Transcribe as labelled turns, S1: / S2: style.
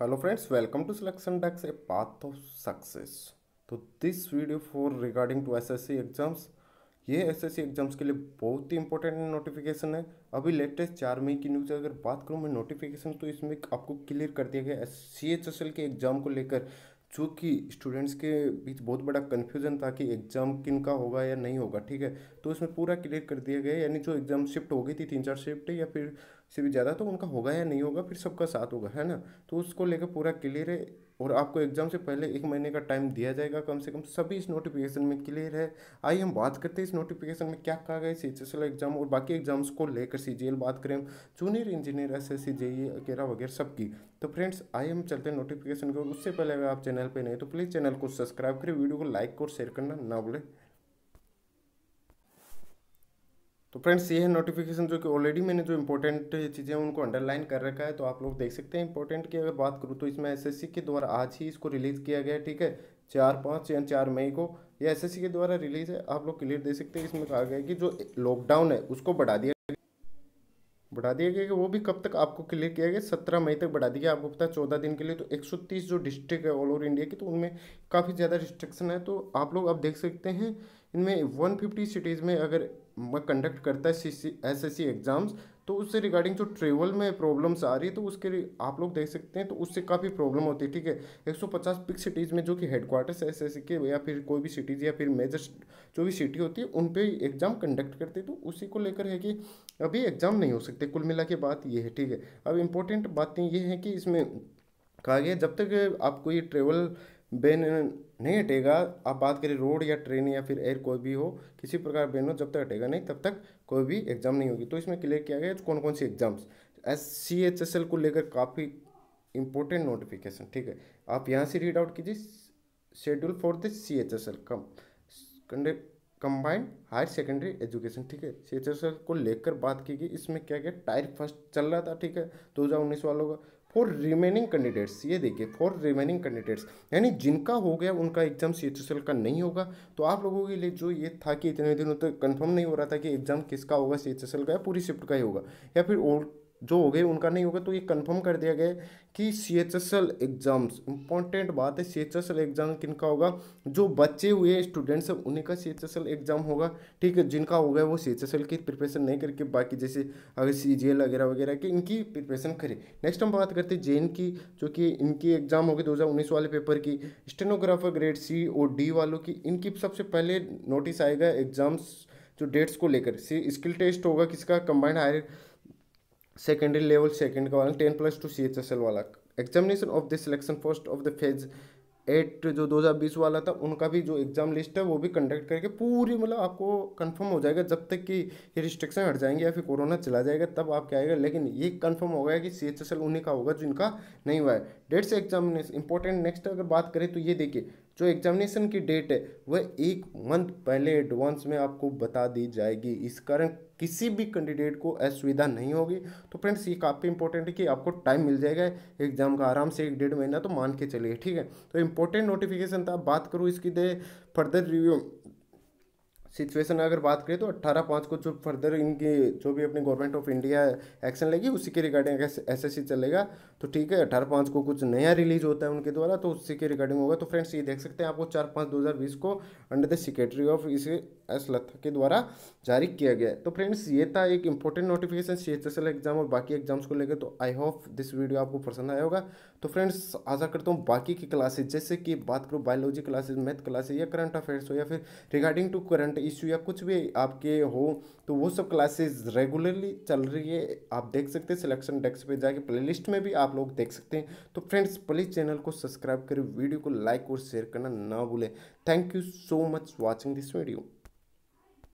S1: hello friends welcome to selection डेक्स a path of success तो this video for regarding to SSC exams ये SSC exams के लिए बहुत ही इंपॉर्टेंट नोटिफिकेशन है अभी लेटेस्ट चार मई की न्यूज़ अगर बात करूँ मैं नोटिफिकेशन तो इसमें आपको क्लियर कर दिया गया सी एच एस एल के एग्ज़ाम को लेकर जो कि स्टूडेंट्स के बीच बहुत बड़ा कन्फ्यूजन था कि एग्ज़ाम किन का होगा या नहीं होगा ठीक है तो इसमें पूरा क्लियर कर दिया गया यानी जो एग्ज़ाम शिफ्ट हो गई थी तीन चार शिफ्ट या फिर से भी ज़्यादा तो उनका होगा या नहीं होगा फिर सबका साथ होगा है ना तो उसको लेकर पूरा क्लियर है और आपको एग्ज़ाम से पहले एक महीने का टाइम दिया जाएगा कम से कम सभी इस नोटिफिकेशन में क्लियर है आइए हम बात करते हैं इस नोटिफिकेशन में क्या कहा गया सी एच एग्ज़ाम और बाकी एग्जाम्स को लेकर सी बात करें junior engineer S S C वगैरह वगैरह सबकी तो फ्रेंड्स आइए हम चलते हैं नोटिफिकेशन को उससे पहले अगर आप चैनल पर नहीं तो प्लीज़ चैनल को सब्सक्राइब करें वीडियो को लाइक और शेयर करना ना भूलें तो फ्रेंड्स ये है नोटिफिकेशन जो कि ऑलरेडी मैंने जो इंपॉर्टेंट चीज़ें उनको अंडरलाइन कर रखा है तो आप लोग देख सकते हैं इंपॉर्टेंट की अगर बात करूँ तो इसमें एसएससी के द्वारा आज ही इसको रिलीज़ किया गया ठीक है चार पाँच या चार मई को ये एसएससी के द्वारा रिलीज़ है आप लोग क्लियर दे सकते हैं इसमें कहा गया कि जो लॉकडाउन है उसको बढ़ा दिया बढ़ा दिया गया कि वो भी कब तक आपको क्लियर किया गया सत्रह मई तक बढ़ा दिया गया आपको पता है चौदह दिन के लिए तो एक सौ तीस जो डिस्ट्रिक्ट है ऑल ओवर इंडिया की तो उनमें काफ़ी ज़्यादा रिस्ट्रिक्शन है तो आप लोग अब देख सकते हैं इनमें वन फिफ्टी सिटीज़ में अगर मैं कंडक्ट करता है एस एस सी एग्ज़ाम्स तो उससे रिगार्डिंग जो ट्रेवल में प्रॉब्लम्स आ रही है तो उसके आप लोग देख सकते हैं तो उससे काफ़ी प्रॉब्लम होती है ठीक है 150 बिग सिटीज़ में जो कि हेडक्वार्टर्स एस एस के या फिर कोई भी सिटीज़ या फिर मेजर जो भी सिटी होती है उन पर एग्ज़ाम कंडक्ट करते तो उसी को लेकर है कि अभी एग्ज़ाम नहीं हो सकते कुल मिला के बात ये है ठीक है अब इम्पोर्टेंट बातें ये हैं कि इसमें कहा गया जब तक आपको ये ट्रेवल बैन नहीं हटेगा आप बात करें रोड या ट्रेन या फिर एयर कोई भी हो किसी प्रकार बैन हो जब तक हटेगा नहीं तब तक कोई भी एग्जाम नहीं होगी तो इसमें क्लियर किया गया तो कौन कौन सी exams S C H S L को लेकर काफ़ी इंपॉर्टेंट नोटिफिकेशन ठीक है आप यहाँ से रीड आउट कीजिए schedule for the C H S L come combined higher secondary education ठीक है सी एच एस एल को लेकर बात की गई इसमें क्या क्या टायर फर्स्ट चल रहा था ठीक है दो हज़ार उन्नीस वालों का फॉर रिमेनिंग कैंडिडेट्स ये देखिए फॉर रिमेनिंग कैंडिडेट्स यानी जिनका हो गया उनका एग्जाम सी एच का नहीं होगा तो आप लोगों के लिए जो ये था कि इतने दिनों तक तो कंफर्म नहीं हो रहा था कि एग्जाम किसका होगा सी एच का या पूरी शिफ्ट का ही होगा या फिर ओल्ड जो हो गए उनका नहीं होगा तो ये कंफर्म कर दिया गया कि C H S L exams important बात है C H S L exam किन का होगा जो बचे हुए स्टूडेंट्स हैं उन्हीं का C H S L exam होगा ठीक है जिनका होगा वो सी एच एस एल की प्रिपरेशन नहीं करके बाकी जैसे अगर सी जी एल वगैरह वगैरह की इनकी प्रिपरेशन करें नेक्स्ट हम बात करते हैं जे एन की जो कि इनकी एग्ज़ाम होगी दो हज़ार उन्नीस वाले पेपर की stenographer grade C or D वालों की इनकी सबसे पहले नोटिस आएगा एग्ज़ाम्स जो डेट्स को लेकर सी स्किल टेस्ट होगा किसका combined higher secondary level second का वाला ten plus two C H S L वाला examination of the selection first of the phase eight जो दो हज़ार बीस वाला था उनका भी जो एग्ज़ाम लिस्ट है वो भी कंडक्ट करके पूरी मतलब आपको कंफर्म हो जाएगा जब तक कि ये रिस्ट्रिक्शन हट जाएंगे या फिर कोरोना चला जाएगा तब आप क्या आएगा लेकिन ये कंफर्म हो गया कि सी एच एस एल उन्हीं का होगा जिनका नहीं हुआ है डेट्स एग्जामिनेशन इंपॉर्टेंट नेक्स्ट अगर बात करें तो ये देखिए जो एग्जामिनेशन की डेट है वह एक मंथ पहले एडवांस में आपको बता दी जाएगी इस कारण किसी भी कैंडिडेट को असुविधा नहीं होगी तो फ्रेंड्स ये काफ़ी इंपॉर्टेंट है कि आपको टाइम मिल जाएगा एग्जाम का आराम से एक डेढ़ महीना तो मान के चलिए ठीक है तो इंपॉर्टेंट नोटिफिकेशन था बात करूँ इसकी दे फर्दर रिव्यू सिचुएशन अगर बात करें तो अट्ठारह पाँच को जो फर्दर इनकी जो भी अपनी गवर्नमेंट ऑफ इंडिया एक्शन लेगी उसी के रिगार्डिंग एस एस चलेगा तो ठीक है अट्ठारह पाँच को कुछ नया रिलीज होता है उनके द्वारा तो उसी के रिगार्डिंग होगा तो फ्रेंड्स ये देख सकते हैं आपको चार पाँच दो हज़ार बीस को अंडर द सेक्रेटरी ऑफ इस एस लथा के द्वारा जारी किया गया है तो फ्रेंड्स ये था एक important notification C H exam और बाकी एग्जाम्स को लेकर तो आई होप दिस वीडियो आपको पसंद आया होगा तो फ्रेंड्स आशा करता हूँ बाकी की क्लासेज जैसे कि बात करूँ बायोलॉजी क्लासेज मैथ क्लासेज या करंट अफेयर्स हो या फिर रिगार्डिंग टू करंट इश्यू या कुछ भी आपके हो तो वो सब क्लासेस रेगुलरली चल रही है आप देख सकते हैं सिलेक्शन डेस्क पे जाके प्लेलिस्ट में भी आप लोग देख सकते हैं तो फ्रेंड्स प्लीज़ चैनल को सब्सक्राइब करें वीडियो को लाइक और शेयर करना ना भूलें thank you so much watching this video